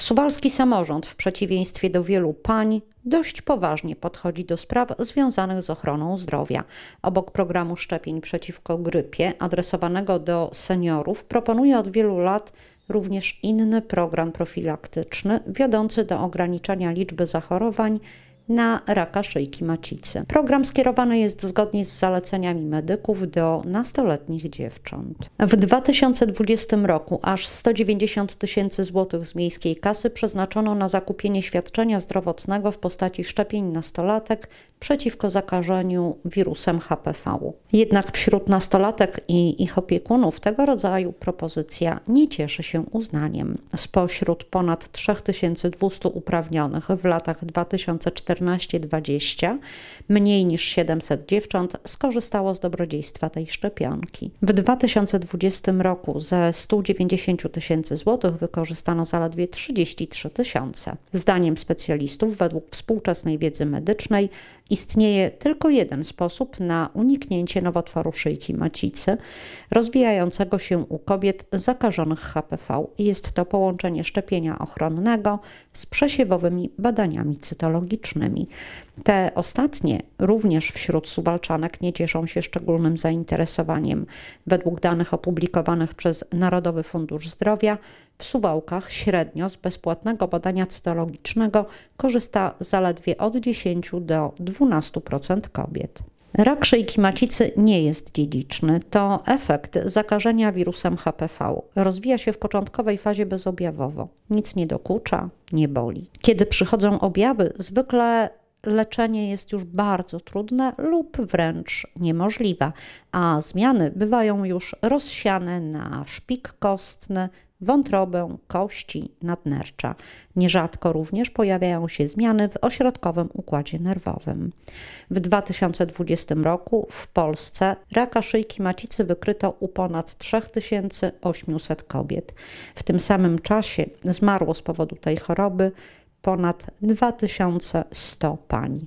Suwalski samorząd, w przeciwieństwie do wielu pań, dość poważnie podchodzi do spraw związanych z ochroną zdrowia. Obok programu szczepień przeciwko grypie, adresowanego do seniorów, proponuje od wielu lat również inny program profilaktyczny, wiodący do ograniczania liczby zachorowań na raka szyjki macicy. Program skierowany jest zgodnie z zaleceniami medyków do nastoletnich dziewcząt. W 2020 roku aż 190 tysięcy złotych z miejskiej kasy przeznaczono na zakupienie świadczenia zdrowotnego w postaci szczepień nastolatek przeciwko zakażeniu wirusem HPV. Jednak wśród nastolatek i ich opiekunów tego rodzaju propozycja nie cieszy się uznaniem. Spośród ponad 3200 uprawnionych w latach 2014 14-20, mniej niż 700 dziewcząt skorzystało z dobrodziejstwa tej szczepionki. W 2020 roku ze 190 tysięcy złotych wykorzystano zaledwie 33 tysiące. Zdaniem specjalistów, według współczesnej wiedzy medycznej, istnieje tylko jeden sposób na uniknięcie nowotworu szyjki macicy rozwijającego się u kobiet zakażonych HPV. Jest to połączenie szczepienia ochronnego z przesiewowymi badaniami cytologicznymi. Te ostatnie również wśród suwalczanek nie cieszą się szczególnym zainteresowaniem. Według danych opublikowanych przez Narodowy Fundusz Zdrowia w Suwałkach średnio z bezpłatnego badania cytologicznego korzysta zaledwie od 10 do 12% kobiet. Rak szyjki macicy nie jest dziedziczny. To efekt zakażenia wirusem HPV. Rozwija się w początkowej fazie bezobjawowo. Nic nie dokucza, nie boli. Kiedy przychodzą objawy, zwykle leczenie jest już bardzo trudne lub wręcz niemożliwe, a zmiany bywają już rozsiane na szpik kostny, wątrobę, kości nadnercza. Nierzadko również pojawiają się zmiany w ośrodkowym układzie nerwowym. W 2020 roku w Polsce raka szyjki macicy wykryto u ponad 3800 kobiet. W tym samym czasie zmarło z powodu tej choroby ponad 2100 pań.